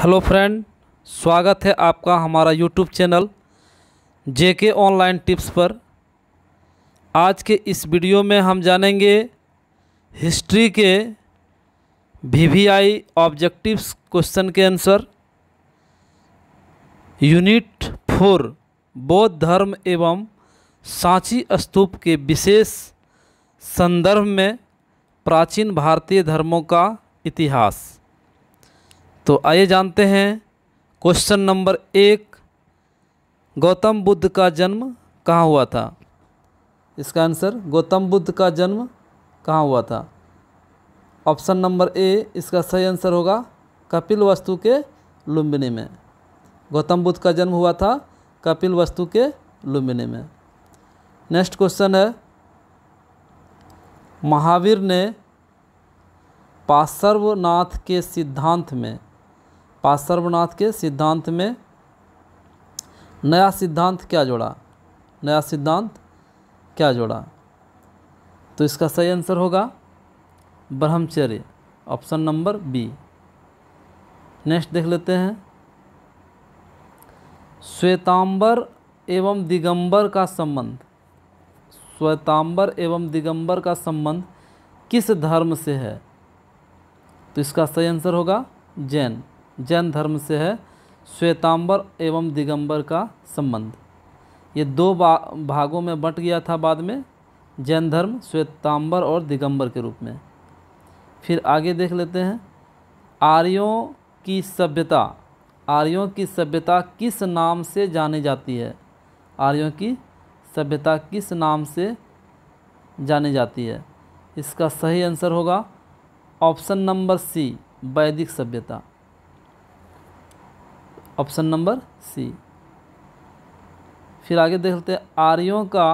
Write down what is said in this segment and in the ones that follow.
hello friend स्वागत है आपका हमारा YouTube channel J K online tips पर आज के इस वीडियो में हम जानेंगे हिस्ट्री के वीवीआई ऑब्जेक्टिव्स क्वेश्चन के आंसर यूनिट फोर बौद्ध धर्म एवं सांची स्तूप के विशेष संदर्भ में प्राचीन भारतीय धर्मों का इतिहास तो आइए जानते हैं क्वेश्चन नंबर एक गौतम बुद्ध का जन्म कहाँ हुआ था इसका आंसर गौतम बुद्ध का जन्म कहाँ हुआ था ऑप्शन नंबर ए इसका सही आंसर होगा कपिल वस्तु के लुम्बिनी में गौतम बुद्ध का जन्म हुआ था कपिल वस्तु के लुम्बिनी में नेक्स्ट क्वेश्चन है महावीर ने पार्श्वनाथ के सिद्धांत में पार्श्वनाथ के सिद्धांत में नया सिद्धांत क्या जोड़ा नया सिद्धांत क्या जोड़ा तो इसका सही आंसर होगा ब्रह्मचर्य ऑप्शन नंबर बी नेक्स्ट देख लेते हैं श्वेतांबर एवं दिगंबर का संबंध श्वेतांबर एवं दिगंबर का संबंध किस धर्म से है तो इसका सही आंसर होगा जैन जैन धर्म से है श्वेतांबर एवं दिगंबर का संबंध ये दो भागों में बंट गया था बाद में जैन धर्म श्वेतांबर और दिगंबर के रूप में फिर आगे देख लेते हैं आर्यों की सभ्यता आर्यों की सभ्यता किस नाम से जानी जाती है आर्यों की सभ्यता किस नाम से जानी जाती है इसका सही आंसर होगा ऑप्शन नंबर सी वैदिक सभ्यता ऑप्शन नंबर सी फिर आगे देखते हैं आर्यों का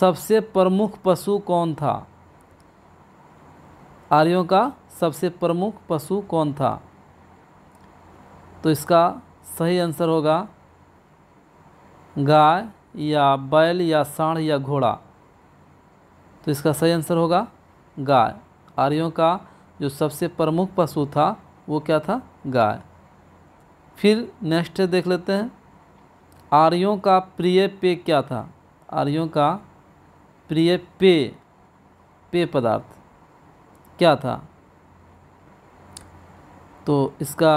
सबसे प्रमुख पशु कौन था आर्यों का सबसे प्रमुख पशु कौन था तो इसका सही आंसर होगा गाय या बैल या साढ़ या घोड़ा तो इसका सही आंसर होगा गाय आर्यों का जो सबसे प्रमुख पशु था वो क्या था गाय फिर नेक्स्ट देख लेते हैं आर्यों का प्रिय पेय क्या था आर्यों का प्रिय पेय पेय पदार्थ क्या था तो इसका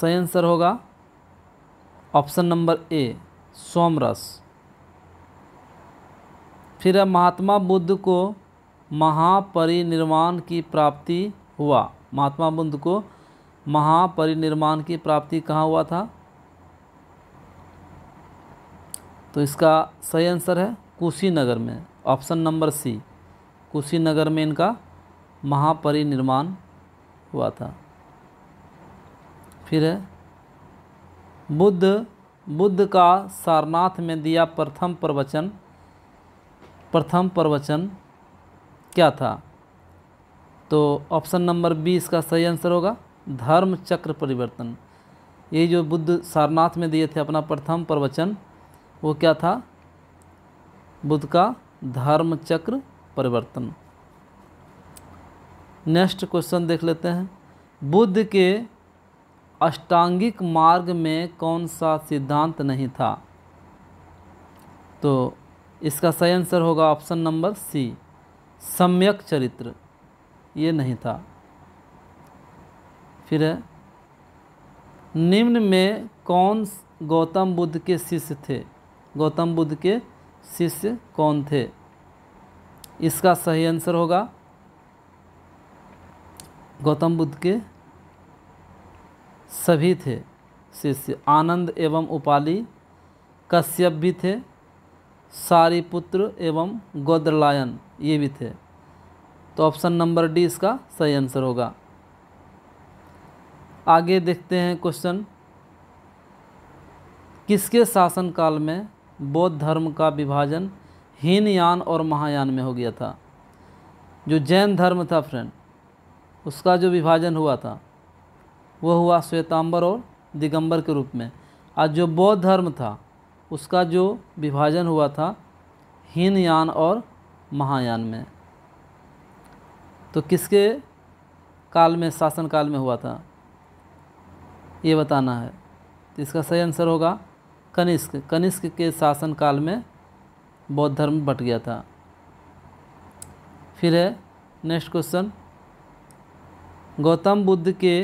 सही आंसर होगा ऑप्शन नंबर ए सोमरस फिर महात्मा बुद्ध को महापरिनिर्वाण की प्राप्ति हुआ महात्मा बुद्ध को महापरिनिर्माण की प्राप्ति कहाँ हुआ था तो इसका सही आंसर है कुशीनगर में ऑप्शन नंबर सी कुशीनगर में इनका महापरिनिर्माण हुआ था फिर है बुद्ध बुद्ध का सारनाथ में दिया प्रथम प्रवचन प्रथम प्रवचन क्या था तो ऑप्शन नंबर बी इसका सही आंसर होगा धर्म चक्र परिवर्तन ये जो बुद्ध सारनाथ में दिए थे अपना प्रथम प्रवचन वो क्या था बुद्ध का धर्म चक्र परिवर्तन नेक्स्ट क्वेश्चन देख लेते हैं बुद्ध के अष्टांगिक मार्ग में कौन सा सिद्धांत नहीं था तो इसका सही आंसर होगा ऑप्शन नंबर सी सम्यक चरित्र ये नहीं था फिर है निम्न में कौन गौतम बुद्ध के शिष्य थे गौतम बुद्ध के शिष्य कौन थे इसका सही आंसर होगा गौतम बुद्ध के सभी थे शिष्य आनंद एवं उपाली कश्यप भी थे सारिपुत्र एवं गोद्रलायन ये भी थे तो ऑप्शन नंबर डी इसका सही आंसर होगा आगे देखते हैं क्वेश्चन किसके शासनकाल में बौद्ध धर्म का विभाजन हीनयान और महायान में हो गया था जो जैन धर्म था फ्रेंड उसका जो विभाजन हुआ था वह हुआ श्वेतांबर और दिगंबर के रूप में आज जो बौद्ध धर्म था उसका जो विभाजन हुआ था हीनयान और महायान में तो किसके काल में शासन काल में हुआ था ये बताना है तो इसका सही आंसर होगा कनिष्क कनिष्क के शासनकाल में बौद्ध धर्म बट गया था फिर है नेक्स्ट क्वेश्चन गौतम बुद्ध के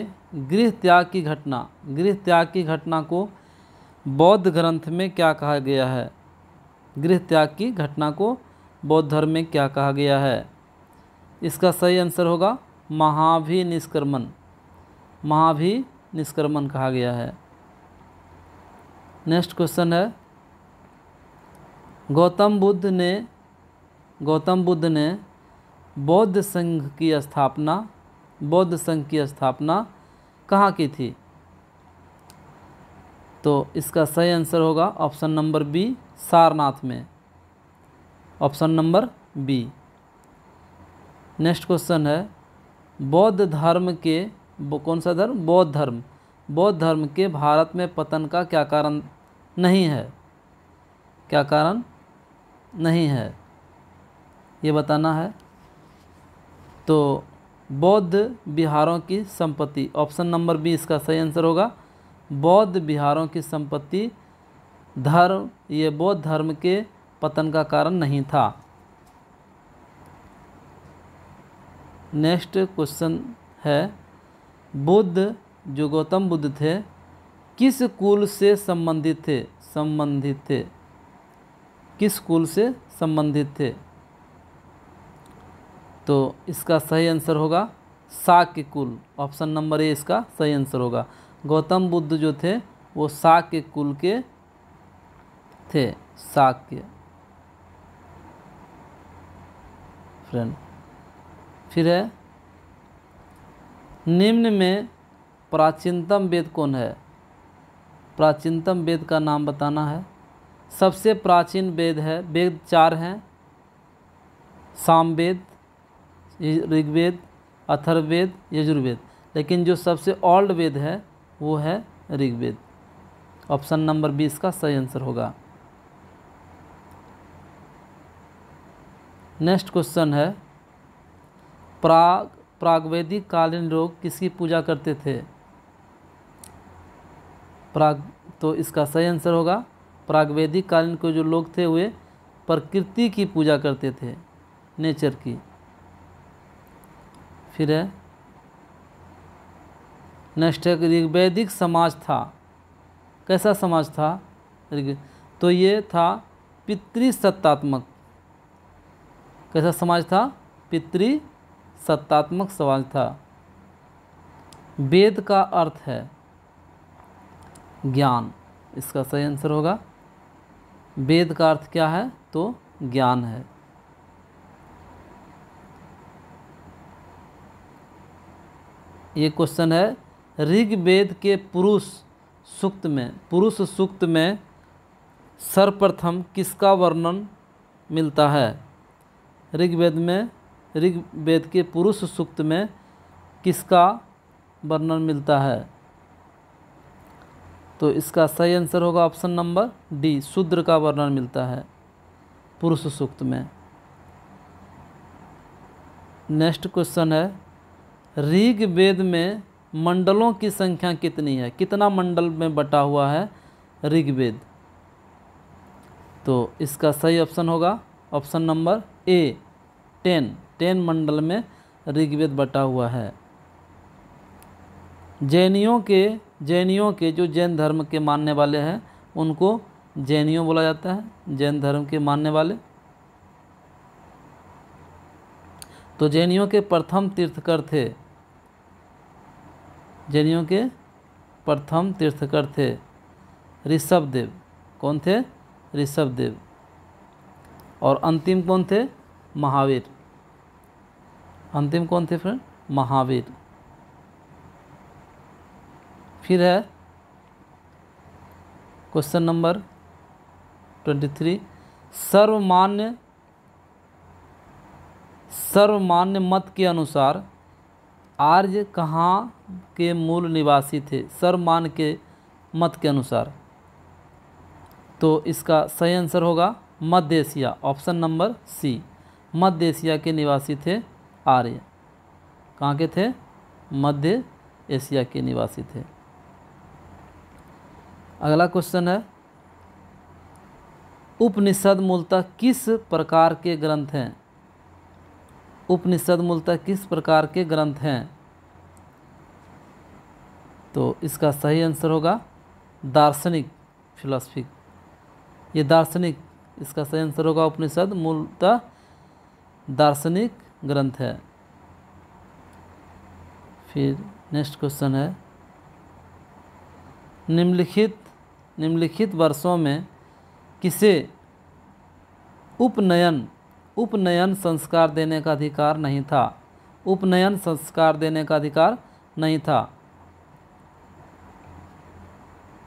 गृह त्याग की घटना गृह त्याग की घटना को बौद्ध ग्रंथ में क्या कहा गया है गृह त्याग की घटना को बौद्ध धर्म में क्या कहा गया है इसका सही आंसर होगा महाभिनिष्क्रमण महाभि निष्क्रमण कहा गया है नेक्स्ट क्वेश्चन है गौतम बुद्ध ने गौतम बुद्ध ने बौद्ध संघ की स्थापना बौद्ध संघ की स्थापना कहाँ की थी तो इसका सही आंसर होगा ऑप्शन नंबर बी सारनाथ में option number B next question है बौद्ध धर्म के कौन सा धर्म बौद्ध धर्म बौद्ध धर्म के भारत में पतन का क्या कारण नहीं है क्या कारण नहीं है ये बताना है तो बौद्ध बिहारों की संपत्ति ऑप्शन नंबर बी इसका सही आंसर होगा बौद्ध बिहारों की संपत्ति धर्म ये बौद्ध धर्म के पतन का कारण नहीं था नेक्स्ट क्वेश्चन है बुद्ध जो गौतम बुद्ध थे किस कुल से संबंधित थे संबंधित थे किस कुल से संबंधित थे तो इसका सही आंसर होगा शाक्य कुल ऑप्शन नंबर ए इसका सही आंसर होगा गौतम बुद्ध जो थे वो शाक्य कुल के थे शाक्य फ्रेंड फिर है निम्न में प्राचीनतम वेद कौन है प्राचीनतम वेद का नाम बताना है सबसे प्राचीन वेद है वेद चार हैं सामवेद ऋग्वेद अथर्वेद यजुर्वेद लेकिन जो सबसे ओल्ड वेद है वो है ऋग्वेद ऑप्शन नंबर बीस का सही आंसर होगा नेक्स्ट क्वेश्चन है प्राग प्रागवैदिक कालीन लोग किसकी पूजा करते थे प्राग तो इसका सही आंसर होगा प्रागवैदिक कालीन के जो लोग थे वे प्रकृति की पूजा करते थे नेचर की फिर है नेक्स्ट है ऋग्वैदिक समाज था कैसा समाज था तो ये था पितृसत्तात्मक कैसा समाज था पितृ सत्तात्मक सवाल था वेद का अर्थ है ज्ञान इसका सही आंसर होगा वेद का अर्थ क्या है तो ज्ञान है ये क्वेश्चन है ऋग्वेद के पुरुष सूक्त में पुरुष सूक्त में सर्वप्रथम किसका वर्णन मिलता है ऋग्वेद में ऋग्वेद के पुरुष सूक्त में किसका वर्णन मिलता है तो इसका सही आंसर होगा ऑप्शन नंबर डी शूद्र का वर्णन मिलता है पुरुष सूक्त में नेक्स्ट क्वेश्चन है ऋग वेद में मंडलों की संख्या कितनी है कितना मंडल में बटा हुआ है ऋग्वेद तो इसका सही ऑप्शन होगा option number A ten ten मंडल में ऋग्वेद बटा हुआ है जैनियों के जैनियों के जो जैन धर्म के मानने वाले हैं उनको जैनियों बोला जाता है जैन धर्म के मानने वाले तो जैनियों के प्रथम तीर्थकर थे जैनियों के प्रथम तीर्थकर थे ऋषभ देव कौन थे ऋषभ देव और अंतिम कौन थे महावीर अंतिम कौन थे फ्रेंड महावीर फिर है क्वेश्चन नंबर ट्वेंटी थ्री सर्वमान्य सर्वमान्य मत के अनुसार आर्य कहाँ के मूल निवासी थे सर्वमान्य के मत के अनुसार तो इसका सही आंसर होगा मध्य एशिया ऑप्शन नंबर सी मध्य एशिया के निवासी थे आर्य कहाँ के थे मध्य एशिया के निवासी थे अगला क्वेश्चन है उपनिषद मूलतः किस प्रकार के ग्रंथ हैं उपनिषद मूलतः किस प्रकार के ग्रंथ हैं तो इसका सही आंसर होगा दार्शनिक फिलोसफिक ये दार्शनिक इसका सही आंसर होगा उपनिषद मूलतः दार्शनिक ग्रंथ है फिर नेक्स्ट क्वेश्चन है निम्नलिखित निम्नलिखित वर्षों में किसे उपनयन उपनयन संस्कार देने का अधिकार नहीं था उपनयन संस्कार देने का अधिकार नहीं था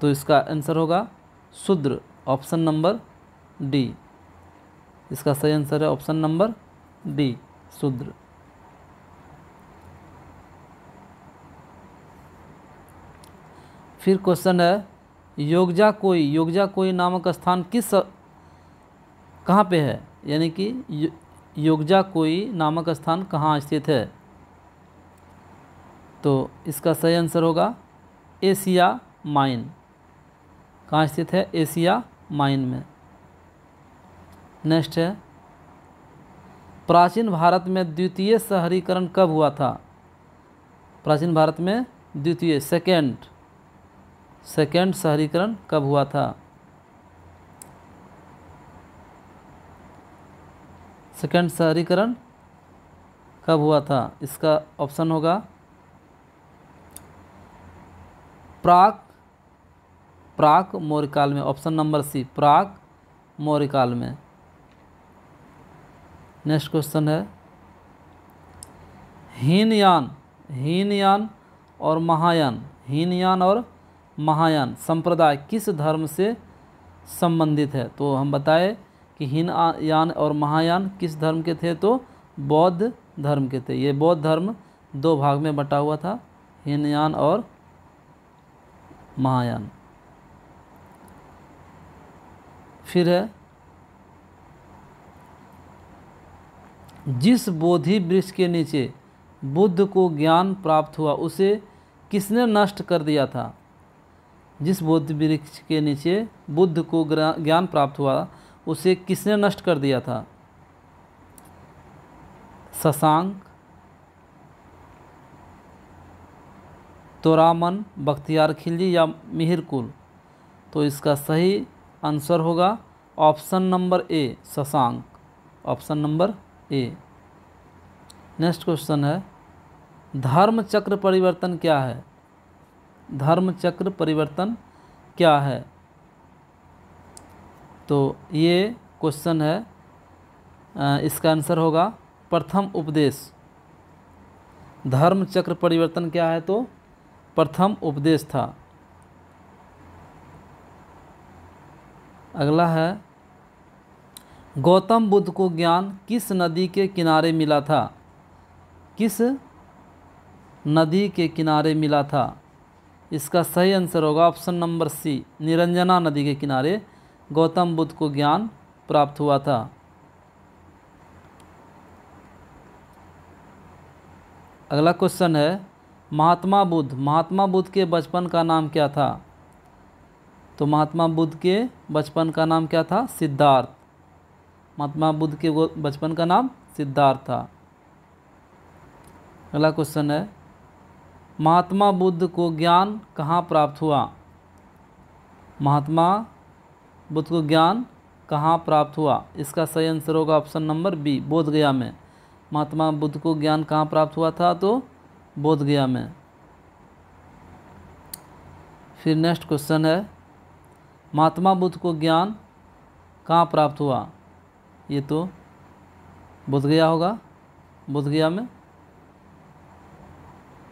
तो इसका आंसर होगा शूद्र ऑप्शन नंबर डी इसका सही आंसर है ऑप्शन नंबर डी शूद्र फिर क्वेश्चन है योगजा कोई योगजा कोई नामक स्थान किस कहाँ पे है यानी कि योगजा कोई नामक स्थान कहाँ स्थित है तो इसका सही आंसर होगा एशिया माइन कहाँ स्थित है एशिया माइन में नेक्स्ट है प्राचीन भारत में द्वितीय शहरीकरण कब हुआ था प्राचीन भारत में द्वितीय सेकेंड सेकेंड शहरीकरण कब हुआ था सेकेंड शहरीकरण कब हुआ था इसका ऑप्शन होगा प्राक प्राक मौर्य काल में ऑप्शन नंबर सी प्राक मौर्य काल में नेक्स्ट क्वेश्चन है हीनयान हीनयान और महायान हीनयान और महायान संप्रदाय किस धर्म से संबंधित है तो हम बताएं कि हीनयान और महायान किस धर्म के थे तो बौद्ध धर्म के थे ये बौद्ध धर्म दो भाग में बटा हुआ था हीनयान और महायान फिर है जिस बोधि वृक्ष के नीचे बुद्ध को ज्ञान प्राप्त हुआ उसे किसने नष्ट कर दिया था जिस बोधि वृक्ष के नीचे बुद्ध को ज्ञान प्राप्त हुआ उसे किसने नष्ट कर दिया था शशांक तोरामन बख्तियार खिलजी या मिहिरकुल तो इसका सही आंसर होगा option number A Shashank option number A next question है धर्म चक्र परिवर्तन क्या है धर्म चक्र परिवर्तन क्या है तो ये क्वेश्चन है इसका आंसर होगा प्रथम उपदेश धर्म चक्र परिवर्तन क्या है तो प्रथम उपदेश था अगला है गौतम बुद्ध को ज्ञान किस नदी के किनारे मिला था किस नदी के किनारे मिला था इसका सही आंसर होगा ऑप्शन नंबर सी निरंजना नदी के किनारे गौतम बुद्ध को ज्ञान प्राप्त हुआ था अगला क्वेश्चन है महात्मा बुद्ध महात्मा बुद्ध के बचपन का नाम क्या था तो महात्मा बुद्ध के बचपन का नाम क्या था सिद्धार्थ महात्मा बुद्ध के वो बचपन का नाम सिद्धार्थ था अगला क्वेश्चन है महात्मा बुद्ध को ज्ञान कहाँ प्राप्त हुआ महात्मा बुद्ध को ज्ञान कहाँ प्राप्त हुआ इसका सही आंसर होगा ऑप्शन नंबर बी बोधगया में महात्मा बुद्ध को ज्ञान कहाँ प्राप्त हुआ था तो बोधगया में फिर नेक्स्ट क्वेश्चन है महात्मा बुद्ध को ज्ञान कहाँ प्राप्त हुआ ये तो बोध गया होगा बोध गया में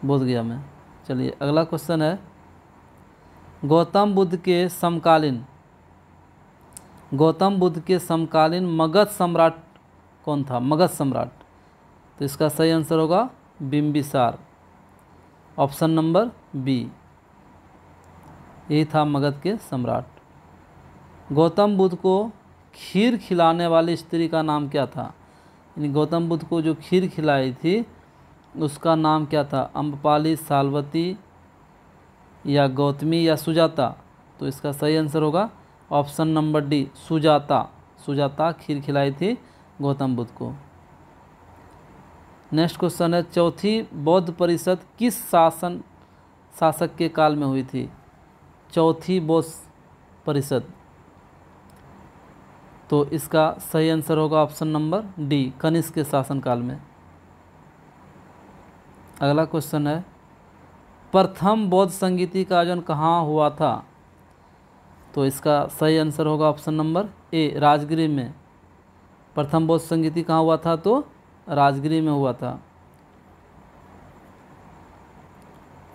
बोध गया में चलिए अगला क्वेश्चन है गौतम बुद्ध के समकालीन गौतम बुद्ध के समकालीन मगध सम्राट कौन था मगध सम्राट तो इसका सही आंसर होगा बिम्बिसार ऑप्शन नंबर बी यही था मगध के सम्राट गौतम बुद्ध को खीर खिलाने वाली स्त्री का नाम क्या था यानी गौतम बुद्ध को जो खीर खिलाई थी उसका नाम क्या था अम्बपाली सालवती या गौतमी या सुजाता तो इसका सही आंसर होगा option number D Sujata Sujata खीर खिलाई थी गौतम बुद्ध को नेक्स्ट क्वेश्चन है चौथी बौद्ध परिषद किस शासन शासक के काल में हुई थी चौथी बौद्ध परिषद तो इसका सही आंसर होगा ऑप्शन नंबर डी कनिष्क के शासनकाल में अगला क्वेश्चन है प्रथम बौद्ध संगीति का आयोजन कहाँ हुआ था तो इसका सही आंसर होगा ऑप्शन नंबर ए राजगिरी में प्रथम बौद्ध संगीति कहाँ हुआ था तो राजगिरी में हुआ था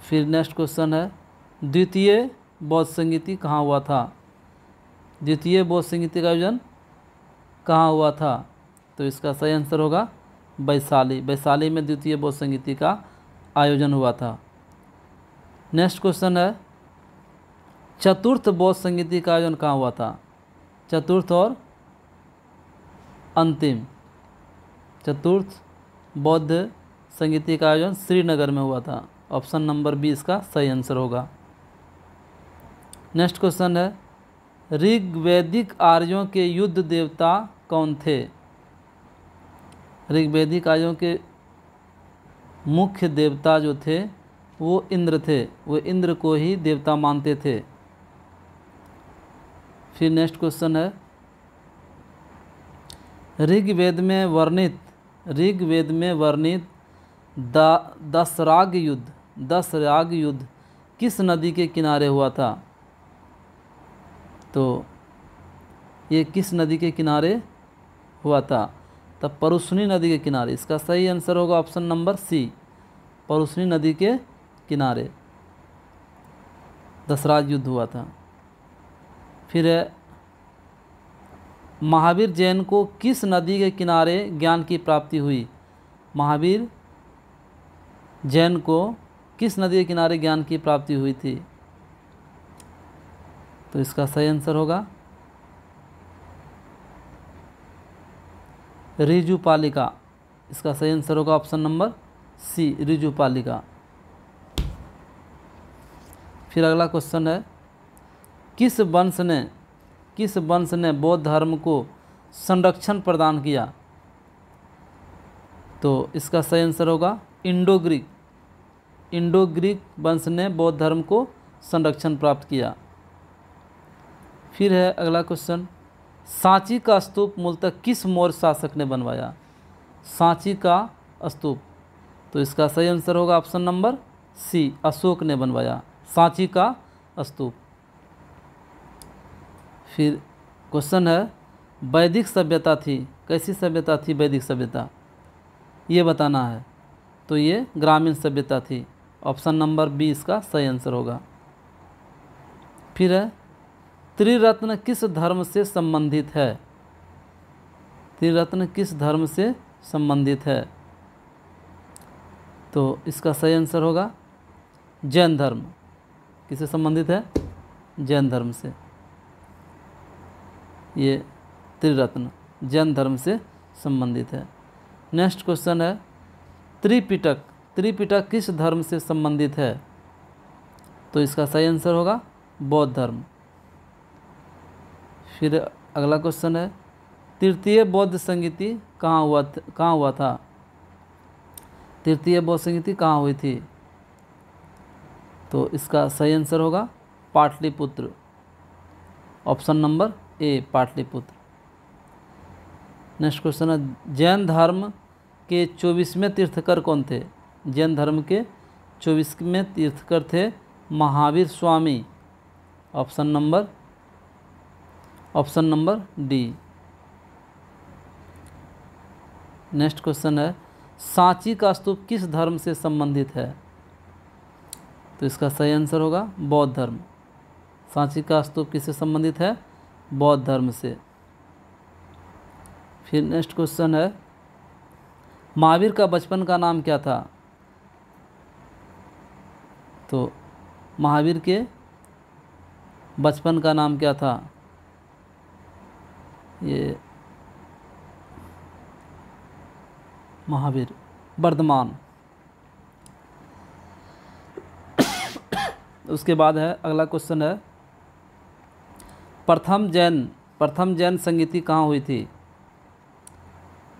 फिर नेक्स्ट क्वेश्चन है द्वितीय बौद्ध संगीति कहाँ हुआ था द्वितीय बौद्ध संगीति का आयोजन कहाँ हुआ था तो इसका सही आंसर होगा वैशाली वैशाली में द्वितीय बोध संगीति का आयोजन हुआ था नेक्स्ट क्वेश्चन है चतुर्थ बोध संगीति का आयोजन कहाँ हुआ था चतुर्थ और अंतिम चतुर्थ बौद्ध संगीति का आयोजन श्रीनगर में हुआ था ऑप्शन नंबर बी इसका सही आंसर होगा नेक्स्ट क्वेश्चन है ऋग्वैदिक आर्यों के युद्ध देवता कौन थे ऋग्वेदिक आयों के मुख्य देवता जो थे वो इंद्र थे वो इंद्र को ही देवता मानते थे फिर नेक्स्ट क्वेश्चन है ऋग्वेद में वर्णित ऋग्वेद में वर्णित दसराग युद्ध दसराग युद्ध किस नदी के किनारे हुआ था तो ये किस नदी के किनारे हुआ था तब परुशनी नदी के किनारे इसका सही आंसर होगा ऑप्शन नंबर सी परुशनी नदी के किनारे दसराज युद्ध हुआ था फिर महावीर जैन को किस नदी के किनारे ज्ञान की प्राप्ति हुई महावीर जैन को किस नदी के किनारे ज्ञान की प्राप्ति हुई थी तो इसका सही आंसर होगा रिजुपालिका पालिका इसका सही आंसर होगा ऑप्शन नंबर सी रिजुपालिका पालिका फिर अगला क्वेश्चन है किस वंश ने किस वंश ने बौद्ध धर्म को संरक्षण प्रदान किया तो इसका सही आंसर होगा इंडो ग्रीक इंडो ग्रीक वंश ने बौद्ध धर्म को संरक्षण प्राप्त किया फिर है अगला क्वेश्चन सांची का स्तूप मूलतः किस मौर्य शासक ने बनवाया सांची का स्तूप तो इसका सही आंसर होगा ऑप्शन नंबर सी अशोक ने बनवाया सांची का स्तूप फिर क्वेश्चन है वैदिक सभ्यता थी कैसी सभ्यता थी वैदिक सभ्यता ये बताना है तो ये ग्रामीण सभ्यता थी ऑप्शन नंबर बी इसका सही आंसर होगा फिर है त्रिरत्न किस धर्म से संबंधित है त्रिरत्न किस धर्म से संबंधित है तो इसका सही आंसर होगा जैन धर्म किससे संबंधित है जैन धर्म से ये त्रिरत्न जैन धर्म से संबंधित है नेक्स्ट क्वेश्चन है त्रिपिटक त्रिपिटक किस धर्म से संबंधित है तो इसका सही आंसर होगा बौद्ध धर्म फिर अगला क्वेश्चन है तृतीय बौद्ध संगीति कहाँ हुआ कहाँ हुआ था तृतीय बौद्ध संगीति कहाँ हुई थी तो इसका सही आंसर होगा Pataliputra option number A Pataliputra next question है जैन धर्म के चौबीसवें तीर्थकर कौन थे जैन धर्म के चौबीसवें तीर्थकर थे Mahavir Swami option number option number D next question है सांची का स्तूप किस धर्म से संबंधित है तो इसका सही आंसर होगा बौद्ध धर्म सांची का स्तूप किससे संबंधित है बौद्ध धर्म से फिर नेक्स्ट क्वेश्चन है महावीर का बचपन का नाम क्या था तो महावीर के बचपन का नाम क्या था ये महावीर वर्धमान उसके बाद है अगला क्वेश्चन है प्रथम जैन प्रथम जैन संगीति कहाँ हुई थी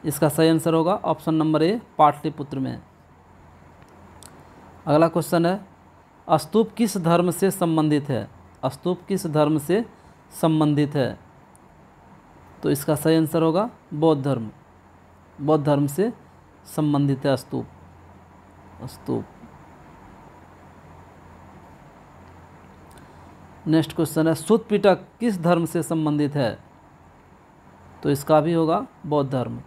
इसका सही आंसर होगा ऑप्शन नंबर ए पाटलिपुत्र में अगला क्वेश्चन है स्तूप किस धर्म से संबंधित है स्तूप किस धर्म से संबंधित है तो इसका सही आंसर होगा बौद्ध धर्म बौद्ध धर्म से संबंधित है स्तूप स्तूप नेक्स्ट क्वेश्चन है सुत पिटक किस धर्म से संबंधित है तो इसका भी होगा बौद्ध धर्म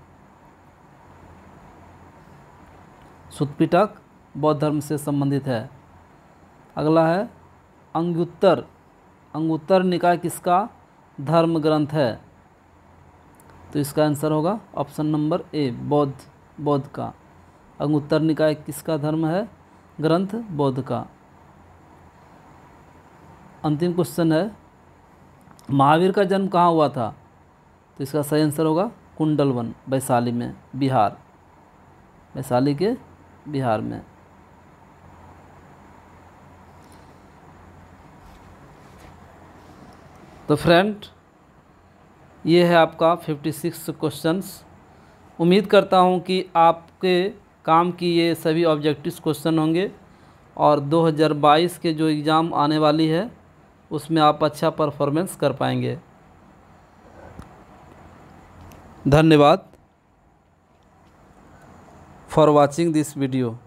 सुतपिटक बौद्ध धर्म से संबंधित है अगला है अंगुत्तर अंगुत्तर निकाय किसका धर्म ग्रंथ है तो इसका आंसर होगा ऑप्शन नंबर ए बौद्ध बौद्ध का अंगुत्तर निकाय किसका धर्म है ग्रंथ बौद्ध का अंतिम क्वेश्चन है महावीर का जन्म कहाँ हुआ था तो इसका सही आंसर होगा कुंडलवन वैशाली में बिहार वैशाली के बिहार में तो फ्रेंड ये है आपका 56 क्वेश्चंस उम्मीद करता हूँ कि आपके काम की ये सभी ऑब्जेक्टिव क्वेश्चन होंगे और 2022 के जो एग्ज़ाम आने वाली है उसमें आप अच्छा परफॉर्मेंस कर पाएंगे धन्यवाद फॉर वॉचिंग दिस वीडियो